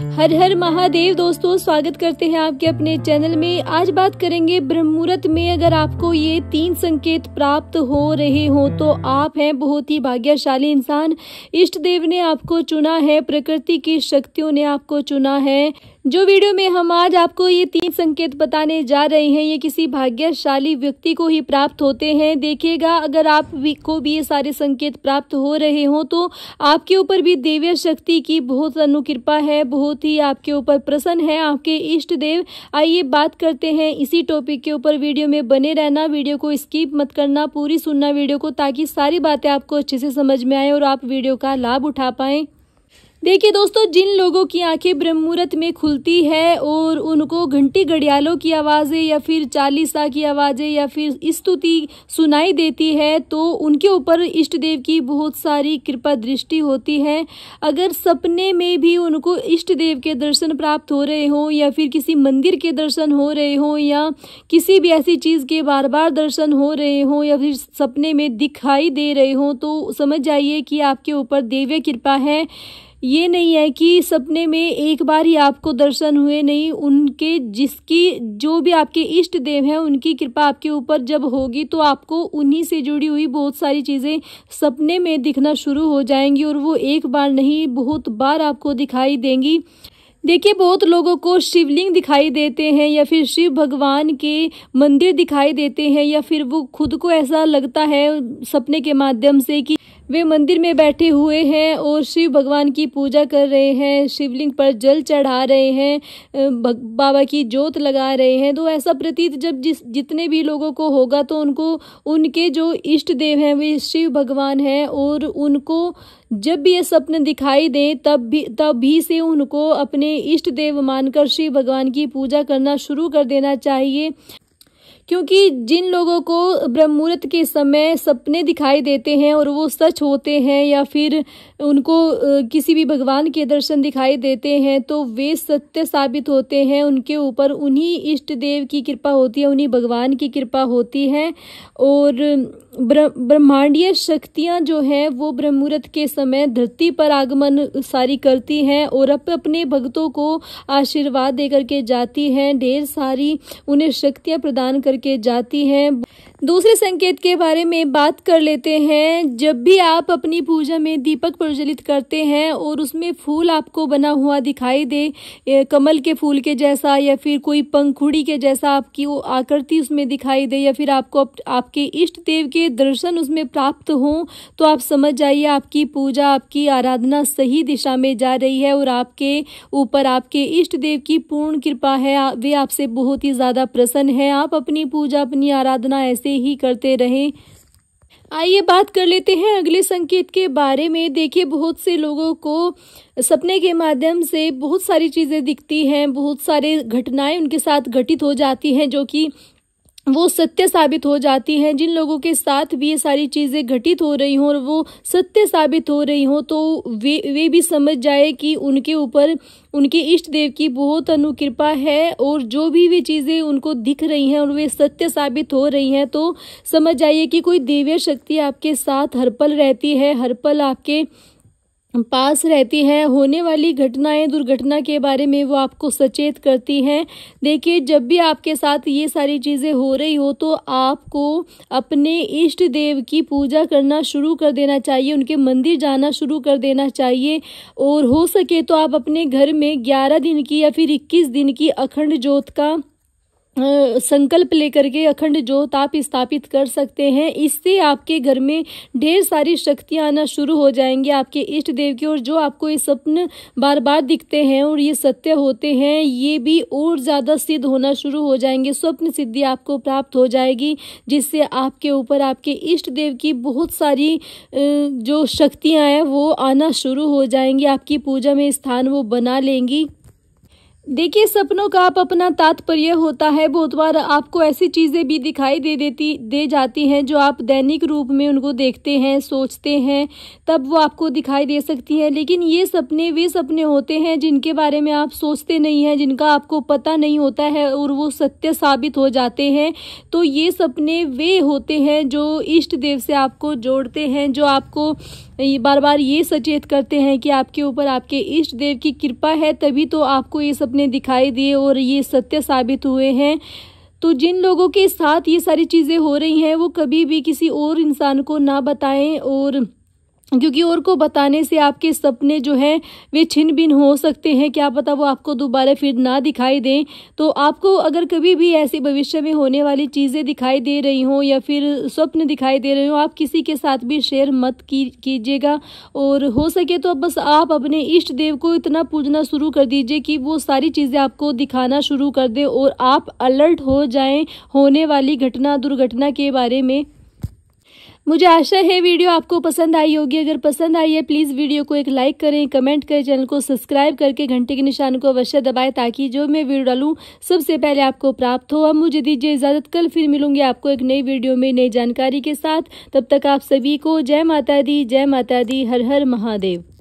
हर हर महादेव दोस्तों स्वागत करते हैं आपके अपने चैनल में आज बात करेंगे ब्रह्म मुहूर्त में अगर आपको ये तीन संकेत प्राप्त हो रहे हो तो आप हैं बहुत ही भाग्यशाली इंसान इष्ट देव ने आपको चुना है प्रकृति की शक्तियों ने आपको चुना है जो वीडियो में हम आज आपको ये तीन संकेत बताने जा रहे हैं ये किसी भाग्यशाली व्यक्ति को ही प्राप्त होते हैं देखिएगा अगर आप को भी ये सारे संकेत प्राप्त हो रहे हों तो आपके ऊपर भी देव्य शक्ति की बहुत अनुकृपा है बहुत ही आपके ऊपर प्रसन्न है आपके इष्ट देव आइए बात करते हैं इसी टॉपिक के ऊपर वीडियो में बने रहना वीडियो को स्किप मत करना पूरी सुनना वीडियो को ताकि सारी बातें आपको अच्छे से समझ में आए और आप वीडियो का लाभ उठा पाएं देखिए दोस्तों जिन लोगों की आंखें ब्रह्म मुहूर्त में खुलती है और उनको घंटी घड़ियालों की आवाज़ें या फिर चालीसा की आवाज़ें या फिर स्तुति सुनाई देती है तो उनके ऊपर इष्ट देव की बहुत सारी कृपा दृष्टि होती है अगर सपने में भी उनको इष्ट देव के दर्शन प्राप्त हो रहे हों या फिर किसी मंदिर के दर्शन हो रहे हों या किसी भी ऐसी चीज़ के बार बार दर्शन हो रहे हों या फिर सपने में दिखाई दे रहे हों तो समझ जाइए कि आपके ऊपर देव्य कृपा है ये नहीं है कि सपने में एक बार ही आपको दर्शन हुए नहीं उनके जिसकी जो भी आपके इष्ट देव हैं उनकी कृपा आपके ऊपर जब होगी तो आपको उन्हीं से जुड़ी हुई बहुत सारी चीज़ें सपने में दिखना शुरू हो जाएंगी और वो एक बार नहीं बहुत बार आपको दिखाई देंगी देखिए बहुत लोगों को शिवलिंग दिखाई देते हैं या फिर शिव भगवान के मंदिर दिखाई देते हैं या फिर वो खुद को ऐसा लगता है सपने के माध्यम से कि वे मंदिर में बैठे हुए हैं और शिव भगवान की पूजा कर रहे हैं शिवलिंग पर जल चढ़ा रहे हैं बाबा की जोत लगा रहे हैं तो ऐसा प्रतीत जब जिस जितने भी लोगों को होगा तो उनको उनके जो इष्ट देव हैं वे शिव भगवान हैं और उनको जब भी ये स्वप्न दिखाई दें तब भी तब भी से उनको अपने इष्ट देव मानकर शिव भगवान की पूजा करना शुरू कर देना चाहिए क्योंकि जिन लोगों को ब्रह्म मुहूर्त के समय सपने दिखाई देते हैं और वो सच होते हैं या फिर उनको किसी भी भगवान के दर्शन दिखाई देते हैं तो वे सत्य साबित होते हैं उनके ऊपर उन्हीं इष्ट देव की कृपा होती है उन्हीं भगवान की कृपा होती है और ब्रह्मांडीय शक्तियाँ जो हैं वो ब्रह्मूर्त के समय धरती पर आगमन सारी करती हैं और अप अपने भक्तों को आशीर्वाद दे करके जाती हैं ढेर सारी उन्हें शक्तियाँ प्रदान कर करके जाती हैं दूसरे संकेत के बारे में बात कर लेते हैं जब भी आप अपनी पूजा में दीपक प्रज्वलित करते हैं और उसमें फूल आपको बना हुआ दिखाई दे कमल के फूल के जैसा या फिर कोई पंखुड़ी के जैसा आपकी वो आकृति उसमें दिखाई दे या फिर आपको आप, आपके इष्ट देव के दर्शन उसमें प्राप्त हों तो आप समझ जाइए आपकी पूजा आपकी आराधना सही दिशा में जा रही है और आपके ऊपर आपके इष्ट देव की पूर्ण कृपा है वे आपसे बहुत ही ज़्यादा प्रसन्न है आप अपनी पूजा अपनी आराधना ऐसे से ही करते रहें आइए बात कर लेते हैं अगले संकेत के बारे में देखिए बहुत से लोगों को सपने के माध्यम से बहुत सारी चीज़ें दिखती हैं बहुत सारे घटनाएं उनके साथ घटित हो जाती हैं जो कि वो सत्य साबित हो जाती हैं जिन लोगों के साथ भी ये सारी चीज़ें घटित हो रही हों और वो सत्य साबित हो रही हों तो वे वे भी समझ जाए कि उनके ऊपर उनके इष्ट देव की बहुत अनुकृपा है और जो भी वे चीज़ें उनको दिख रही हैं और वे सत्य साबित हो रही हैं तो समझ जाइए कि कोई दिव्य शक्ति आपके साथ हर पल रहती है हर पल आपके पास रहती हैं होने वाली घटनाएं दुर्घटना के बारे में वो आपको सचेत करती हैं देखिए जब भी आपके साथ ये सारी चीज़ें हो रही हो तो आपको अपने इष्ट देव की पूजा करना शुरू कर देना चाहिए उनके मंदिर जाना शुरू कर देना चाहिए और हो सके तो आप अपने घर में ग्यारह दिन की या फिर इक्कीस दिन की अखंड जोत का संकल्प लेकर के अखंड जो ताप स्थापित कर सकते हैं इससे आपके घर में ढेर सारी शक्तियाँ आना शुरू हो जाएंगी आपके इष्ट देव के और जो आपको ये स्वप्न बार बार दिखते हैं और ये सत्य होते हैं ये भी और ज़्यादा सिद्ध होना शुरू हो जाएंगे स्वप्न सिद्धि आपको प्राप्त हो जाएगी जिससे आपके ऊपर आपके इष्ट देव की बहुत सारी जो शक्तियाँ हैं वो आना शुरू हो जाएंगी आपकी पूजा में स्थान वो बना लेंगी देखिए सपनों का आप अपना तात्पर्य होता है बहुत बार आपको ऐसी चीज़ें भी दिखाई दे देती दे जाती हैं जो आप दैनिक रूप में उनको देखते हैं सोचते हैं तब वो आपको दिखाई दे सकती हैं लेकिन ये सपने वे सपने होते हैं जिनके बारे में आप सोचते नहीं हैं जिनका आपको पता नहीं होता है और वो सत्य साबित हो जाते हैं तो ये सपने वे होते हैं जो इष्ट देव से आपको जोड़ते हैं जो आपको बार बार ये सचेत करते हैं कि आपके ऊपर आपके इष्ट देव की कृपा है तभी तो आपको ये सपने दिखाई दिए और ये सत्य साबित हुए हैं तो जिन लोगों के साथ ये सारी चीज़ें हो रही हैं वो कभी भी किसी और इंसान को ना बताएं और क्योंकि और को बताने से आपके सपने जो हैं वे छिन भिन हो सकते हैं क्या पता वो आपको दोबारा फिर ना दिखाई दें तो आपको अगर कभी भी ऐसे भविष्य में होने वाली चीज़ें दिखाई दे रही हों या फिर स्वप्न दिखाई दे रहे हों आप किसी के साथ भी शेयर मत की कीजिएगा और हो सके तो बस आप अपने इष्ट देव को इतना पूजना शुरू कर दीजिए कि वो सारी चीज़ें आपको दिखाना शुरू कर दें और आप अलर्ट हो जाए होने वाली घटना दुर्घटना के बारे में मुझे आशा है वीडियो आपको पसंद आई होगी अगर पसंद आई है प्लीज़ वीडियो को एक लाइक करें कमेंट करें चैनल को सब्सक्राइब करके घंटे के निशान को अवश्य दबाएं ताकि जो मैं वीडियो डालूँ सबसे पहले आपको प्राप्त हो अब मुझे दीजिए इजाज़त कल फिर मिलूंगी आपको एक नई वीडियो में नई जानकारी के साथ तब तक आप सभी को जय माता दी जय माता दी हर हर महादेव